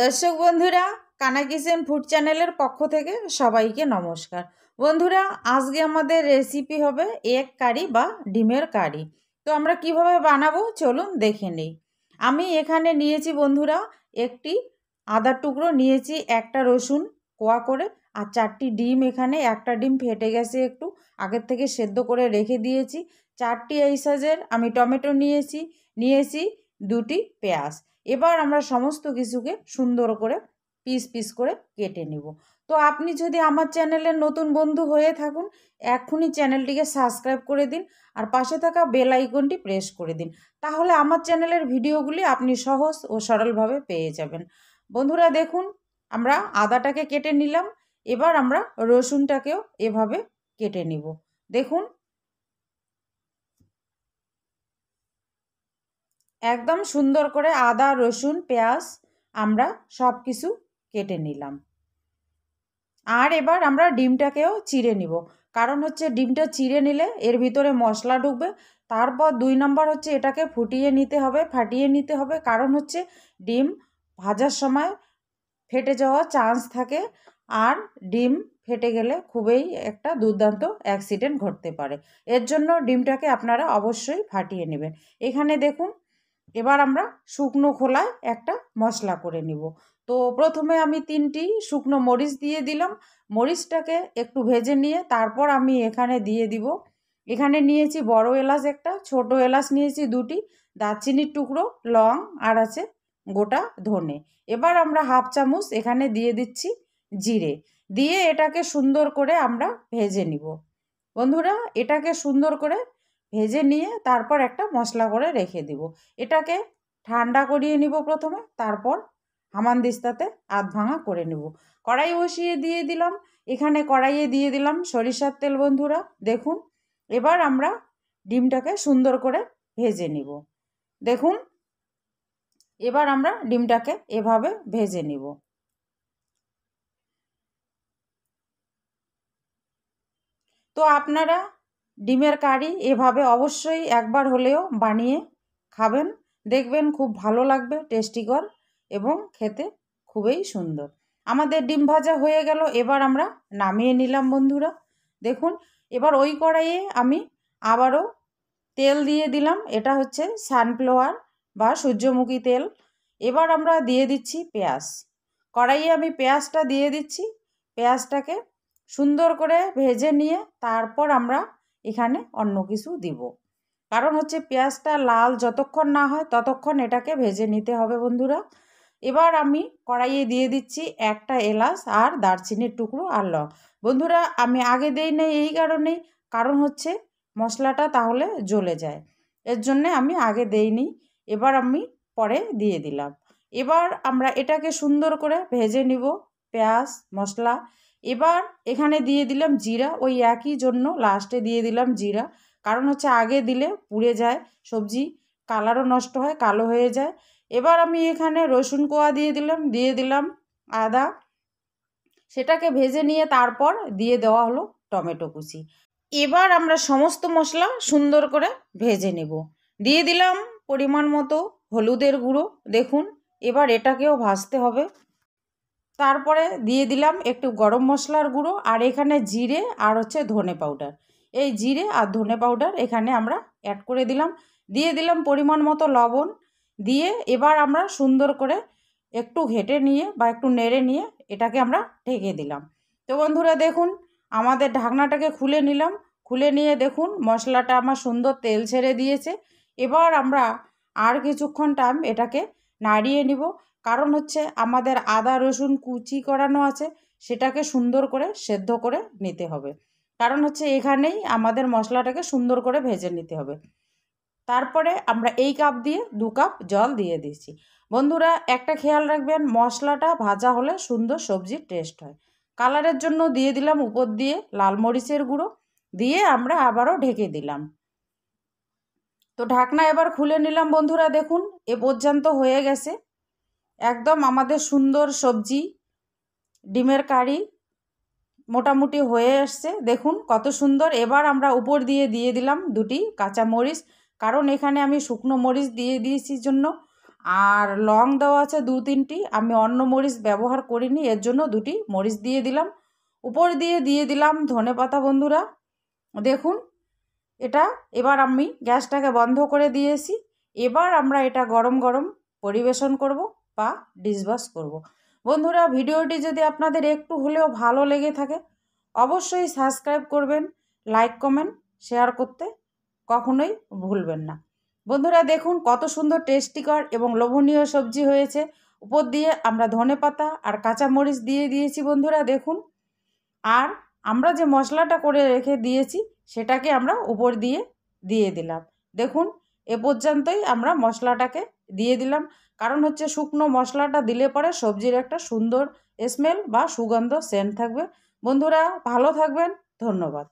দর্শক বন্ধুরা কানা কিচেন ফুড চ্যানেলের পক্ষ থেকে সবাইকে নমস্কার বন্ধুরা আজকে আমাদের রেসিপি হবে এক কারি বা ডিমের কারি তো আমরা কিভাবে বানাবো চলুন দেখে নিই আমি এখানে নিয়েছি বন্ধুরা একটি আদার টুকরো নিয়েছি একটা রসুন কোয়া করে আর চারটি ডিম এখানে একটা ডিম ফেটে গেছে একটু আগের থেকে সেদ্ধ করে রেখে দিয়েছি চারটি এই সাইজের আমি টমেটো নিয়েছি নিয়েছি দুটি পেঁয়াজ এবার আমরা সমস্ত কিছুকে সুন্দর করে পিস পিস করে কেটে নেব তো আপনি যদি আমার চ্যানেলের নতুন বন্ধু হয়ে থাকুন এখনই চ্যানেলটিকে সাবস্ক্রাইব করে দিন আর পাশে থাকা বেল আইকনটি প্রেস করে দিন তাহলে আমার চ্যানেলের ভিডিওগুলি আপনি সহজ ও সরলভাবে পেয়ে যাবেন বন্ধুরা দেখুন আমরা আদাটাকে কেটে নিলাম এবার আমরা রসুনটাকেও এভাবে কেটে নিব দেখুন একদম সুন্দর করে আদা রসুন পেঁয়াজ আমরা সব কিছু কেটে নিলাম আর এবার আমরা ডিমটাকেও চিড়ে নিব কারণ হচ্ছে ডিমটা চিড়ে নিলে এর ভিতরে মশলা ঢুকবে তারপর দুই নম্বর হচ্ছে এটাকে ফুটিয়ে নিতে হবে ফাটিয়ে নিতে হবে কারণ হচ্ছে ডিম ভাজার সময় ফেটে যাওয়ার চান্স থাকে আর ডিম ফেটে গেলে খুবই একটা দুর্দান্ত অ্যাক্সিডেন্ট ঘটতে পারে এর জন্য ডিমটাকে আপনারা অবশ্যই ফাটিয়ে নেবেন এখানে দেখুন এবার আমরা শুকনো খোলায় একটা মশলা করে নিব তো প্রথমে আমি তিনটি শুকনো মরিচ দিয়ে দিলাম মরিচটাকে একটু ভেজে নিয়ে তারপর আমি এখানে দিয়ে দিব এখানে নিয়েছি বড় এলাচ একটা ছোট এলাচ নিয়েছি দুটি দারচিনির টুকরো লং আর আছে গোটা ধনে এবার আমরা হাফ চামচ এখানে দিয়ে দিচ্ছি জিরে দিয়ে এটাকে সুন্দর করে আমরা ভেজে নিব বন্ধুরা এটাকে সুন্দর করে ভেজে নিয়ে তারপর একটা মশলা করে রেখে দিব এটাকে ঠান্ডা করিয়ে নিব প্রথমে তারপর হামানদিস্তাতে আধ ভাঙা করে নেব কড়াই বসিয়ে দিয়ে দিলাম এখানে কড়াইয়ে দিয়ে দিলাম সরিষার তেল বন্ধুরা দেখুন এবার আমরা ডিমটাকে সুন্দর করে ভেজে নিব দেখুন এবার আমরা ডিমটাকে এভাবে ভেজে নিব তো আপনারা ডিমের কারি এভাবে অবশ্যই একবার হলেও বানিয়ে খাবেন দেখবেন খুব ভালো লাগবে টেস্টিকর এবং খেতে খুবই সুন্দর আমাদের ডিম ভাজা হয়ে গেল এবার আমরা নামিয়ে নিলাম বন্ধুরা দেখুন এবার ওই কড়াইয়ে আমি আবারও তেল দিয়ে দিলাম এটা হচ্ছে সানফ্লাওয়ার বা সূর্যমুখী তেল এবার আমরা দিয়ে দিচ্ছি পেঁয়াজ কড়াইয়ে আমি পেঁয়াজটা দিয়ে দিচ্ছি পেঁয়াজটাকে সুন্দর করে ভেজে নিয়ে তারপর আমরা এখানে অন্য কিছু দিব কারণ হচ্ছে পেঁয়াজটা লাল যতক্ষণ না হয় ততক্ষণ এটাকে ভেজে নিতে হবে বন্ধুরা এবার আমি কড়াইয়ে দিয়ে দিচ্ছি একটা এলাচ আর দারচিনির টুকরো আর লং বন্ধুরা আমি আগে দেই নেই এই কারণে কারণ হচ্ছে মশলাটা তাহলে জ্বলে যায় এর জন্যে আমি আগে দেইনি এবার আমি পরে দিয়ে দিলাম এবার আমরা এটাকে সুন্দর করে ভেজে নিব পেঁয়াজ মশলা এবার এখানে দিয়ে দিলাম জিরা ওই একই জন্য লাস্টে দিয়ে দিলাম জিরা কারণ হচ্ছে আগে দিলে পুড়ে যায় সবজি কালারও নষ্ট হয় কালো হয়ে যায় এবার আমি এখানে রসুন কোয়া দিয়ে দিলাম দিয়ে দিলাম আদা সেটাকে ভেজে নিয়ে তারপর দিয়ে দেওয়া হলো টমেটো কুচি এবার আমরা সমস্ত মশলা সুন্দর করে ভেজে নেব দিয়ে দিলাম পরিমাণ মতো হলুদের গুঁড়ো দেখুন এবার এটাকেও ভাজতে হবে তারপরে দিয়ে দিলাম একটু গরম মশলার গুঁড়ো আর এখানে জিরে আর হচ্ছে ধনে পাউডার এই জিরে আর ধনে পাউডার এখানে আমরা অ্যাড করে দিলাম দিয়ে দিলাম পরিমাণ মতো লবণ দিয়ে এবার আমরা সুন্দর করে একটু ঘেটে নিয়ে বা একটু নেড়ে নিয়ে এটাকে আমরা ঢেকে দিলাম তো বন্ধুরা দেখুন আমাদের ঢাকনাটাকে খুলে নিলাম খুলে নিয়ে দেখুন মশলাটা আমার সুন্দর তেল ছেড়ে দিয়েছে এবার আমরা আর কিছুক্ষণ টাইম এটাকে নাড়িয়ে নিব কারণ হচ্ছে আমাদের আদা রসুন কুচি করানো আছে সেটাকে সুন্দর করে সেদ্ধ করে নিতে হবে কারণ হচ্ছে এখানেই আমাদের মশলাটাকে সুন্দর করে ভেজে নিতে হবে তারপরে আমরা এই কাপ দিয়ে দু কাপ জল দিয়ে দিচ্ছি বন্ধুরা একটা খেয়াল রাখবেন মশলাটা ভাজা হলে সুন্দর সবজির টেস্ট হয় কালারের জন্য দিয়ে দিলাম উপর দিয়ে লাল মরিচের গুঁড়ো দিয়ে আমরা আবারও ঢেকে দিলাম তো ঢাকনা এবার খুলে নিলাম বন্ধুরা দেখুন এ পর্যন্ত হয়ে গেছে একদম আমাদের সুন্দর সবজি ডিমের কারি মোটামুটি হয়ে আসছে দেখুন কত সুন্দর এবার আমরা উপর দিয়ে দিয়ে দিলাম দুটি কাঁচা মরিচ কারণ এখানে আমি শুকনো মরিচ দিয়ে দিয়েছি জন্য আর লং দেওয়া আছে দু তিনটি আমি অন্য মরিচ ব্যবহার করিনি এর জন্য দুটি মরিচ দিয়ে দিলাম উপর দিয়ে দিয়ে দিলাম ধনে পাতা বন্ধুরা দেখুন এটা এবার আমি গ্যাসটাকে বন্ধ করে দিয়েছি এবার আমরা এটা গরম গরম পরিবেশন করব বা ডিসবাস করব। বন্ধুরা ভিডিওটি যদি আপনাদের একটু হলেও ভালো লেগে থাকে অবশ্যই সাবস্ক্রাইব করবেন লাইক কমেন্ট শেয়ার করতে কখনোই ভুলবেন না বন্ধুরা দেখুন কত সুন্দর টেস্টিকর এবং লোভনীয় সবজি হয়েছে উপর দিয়ে আমরা ধনে পাতা আর কাঁচামরিচ দিয়ে দিয়েছি বন্ধুরা দেখুন আর আমরা যে মশলাটা করে রেখে দিয়েছি সেটাকে আমরা উপর দিয়ে দিয়ে দিলাম দেখুন এ পর্যন্তই আমরা মশলাটাকে দিয়ে দিলাম কারণ হচ্ছে শুকনো মশলাটা দিলে পরে সবজির একটা সুন্দর স্মেল বা সুগন্ধ সেন্ট থাকবে বন্ধুরা ভালো থাকবেন ধন্যবাদ